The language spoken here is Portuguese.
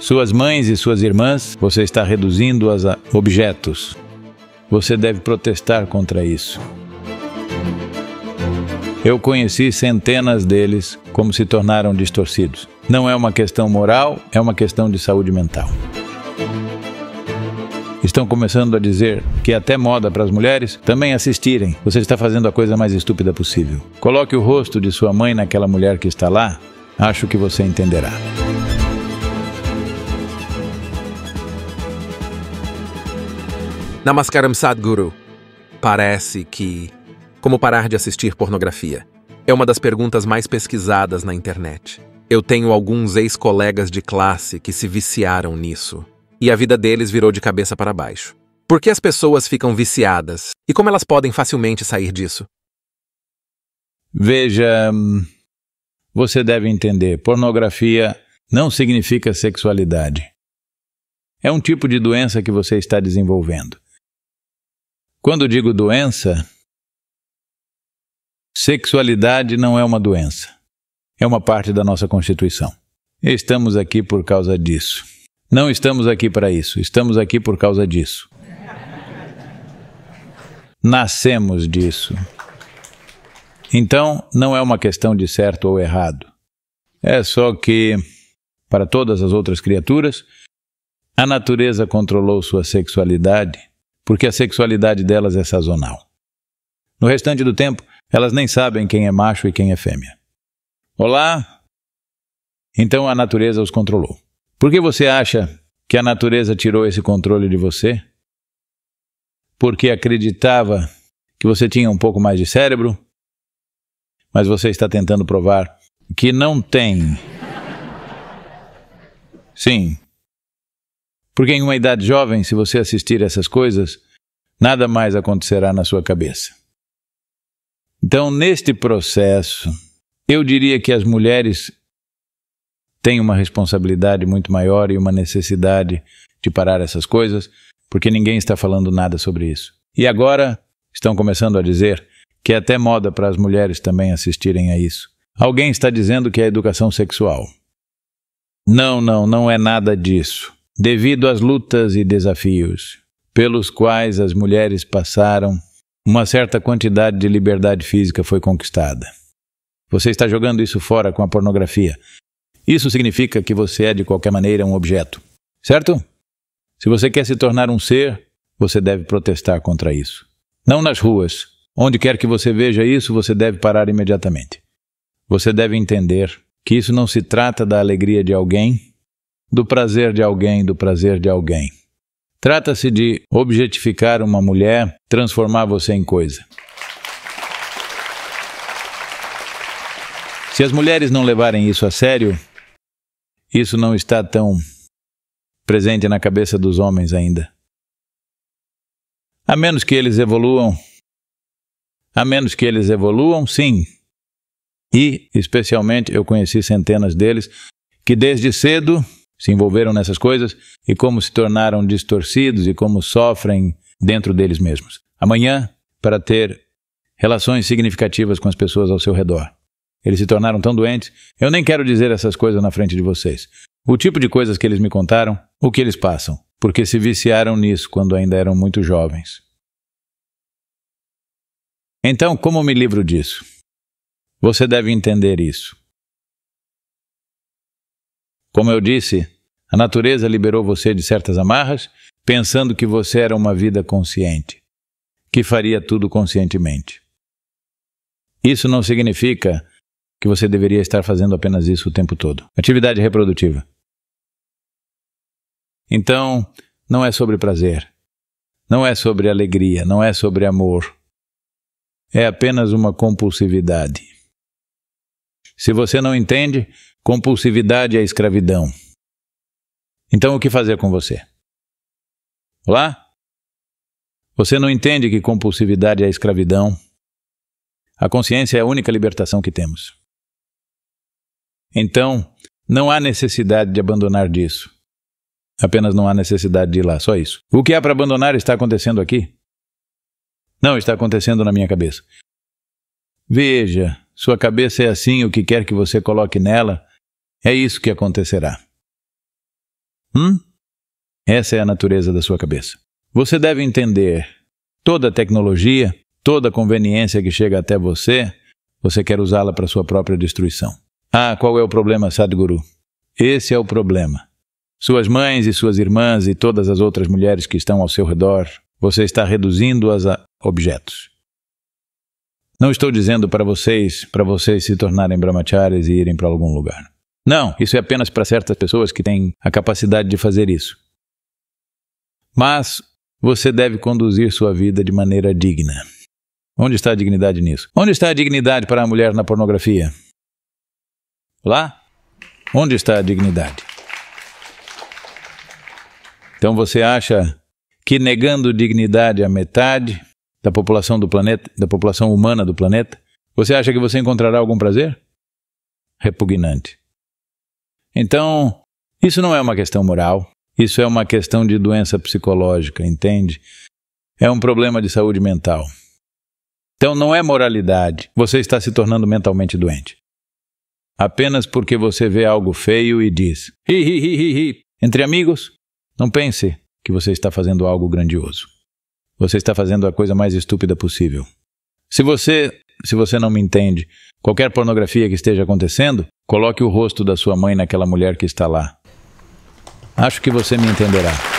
Suas mães e suas irmãs, você está reduzindo-as a objetos. Você deve protestar contra isso. Eu conheci centenas deles como se tornaram distorcidos. Não é uma questão moral, é uma questão de saúde mental. Estão começando a dizer que é até moda para as mulheres também assistirem. Você está fazendo a coisa mais estúpida possível. Coloque o rosto de sua mãe naquela mulher que está lá, acho que você entenderá. Namaskaram Sadhguru. Parece que. Como parar de assistir pornografia? É uma das perguntas mais pesquisadas na internet. Eu tenho alguns ex-colegas de classe que se viciaram nisso. E a vida deles virou de cabeça para baixo. Por que as pessoas ficam viciadas? E como elas podem facilmente sair disso? Veja. Você deve entender: pornografia não significa sexualidade. É um tipo de doença que você está desenvolvendo. Quando digo doença, sexualidade não é uma doença. É uma parte da nossa Constituição. Estamos aqui por causa disso. Não estamos aqui para isso, estamos aqui por causa disso. Nascemos disso. Então, não é uma questão de certo ou errado. É só que, para todas as outras criaturas, a natureza controlou sua sexualidade porque a sexualidade delas é sazonal. No restante do tempo, elas nem sabem quem é macho e quem é fêmea. Olá! Então a natureza os controlou. Por que você acha que a natureza tirou esse controle de você? Porque acreditava que você tinha um pouco mais de cérebro, mas você está tentando provar que não tem. Sim, porque em uma idade jovem, se você assistir essas coisas, nada mais acontecerá na sua cabeça. Então, neste processo, eu diria que as mulheres têm uma responsabilidade muito maior e uma necessidade de parar essas coisas, porque ninguém está falando nada sobre isso. E agora estão começando a dizer que é até moda para as mulheres também assistirem a isso. Alguém está dizendo que é educação sexual. Não, não, não é nada disso devido às lutas e desafios pelos quais as mulheres passaram, uma certa quantidade de liberdade física foi conquistada. Você está jogando isso fora com a pornografia. Isso significa que você é, de qualquer maneira, um objeto, certo? Se você quer se tornar um ser, você deve protestar contra isso. Não nas ruas. Onde quer que você veja isso, você deve parar imediatamente. Você deve entender que isso não se trata da alegria de alguém do prazer de alguém, do prazer de alguém. Trata-se de objetificar uma mulher, transformar você em coisa. Se as mulheres não levarem isso a sério, isso não está tão presente na cabeça dos homens ainda. A menos que eles evoluam. A menos que eles evoluam, sim. E, especialmente, eu conheci centenas deles que desde cedo se envolveram nessas coisas e como se tornaram distorcidos e como sofrem dentro deles mesmos. Amanhã, para ter relações significativas com as pessoas ao seu redor. Eles se tornaram tão doentes, eu nem quero dizer essas coisas na frente de vocês. O tipo de coisas que eles me contaram, o que eles passam, porque se viciaram nisso quando ainda eram muito jovens. Então, como me livro disso? Você deve entender isso. Como eu disse, a natureza liberou você de certas amarras, pensando que você era uma vida consciente, que faria tudo conscientemente. Isso não significa que você deveria estar fazendo apenas isso o tempo todo. Atividade reprodutiva. Então, não é sobre prazer, não é sobre alegria, não é sobre amor. É apenas uma compulsividade. Se você não entende, Compulsividade é escravidão. Então, o que fazer com você? Olá? Você não entende que compulsividade é escravidão? A consciência é a única libertação que temos. Então, não há necessidade de abandonar disso. Apenas não há necessidade de ir lá, só isso. O que há para abandonar está acontecendo aqui? Não, está acontecendo na minha cabeça. Veja, sua cabeça é assim, o que quer que você coloque nela é isso que acontecerá. Hum? Essa é a natureza da sua cabeça. Você deve entender toda a tecnologia, toda a conveniência que chega até você, você quer usá-la para sua própria destruição. Ah, qual é o problema, Sadhguru? Esse é o problema. Suas mães e suas irmãs e todas as outras mulheres que estão ao seu redor, você está reduzindo-as a objetos. Não estou dizendo para vocês, para vocês se tornarem brahmacharis e irem para algum lugar. Não, isso é apenas para certas pessoas que têm a capacidade de fazer isso. Mas você deve conduzir sua vida de maneira digna. Onde está a dignidade nisso? Onde está a dignidade para a mulher na pornografia? Lá? Onde está a dignidade? Então você acha que negando dignidade à metade da população do planeta, da população humana do planeta, você acha que você encontrará algum prazer? Repugnante. Então, isso não é uma questão moral, isso é uma questão de doença psicológica, entende? É um problema de saúde mental. Então não é moralidade, você está se tornando mentalmente doente. Apenas porque você vê algo feio e diz: hi, hi, hi, hi, hi. entre amigos, não pense que você está fazendo algo grandioso. Você está fazendo a coisa mais estúpida possível. Se você, se você não me entende, qualquer pornografia que esteja acontecendo, Coloque o rosto da sua mãe naquela mulher que está lá. Acho que você me entenderá.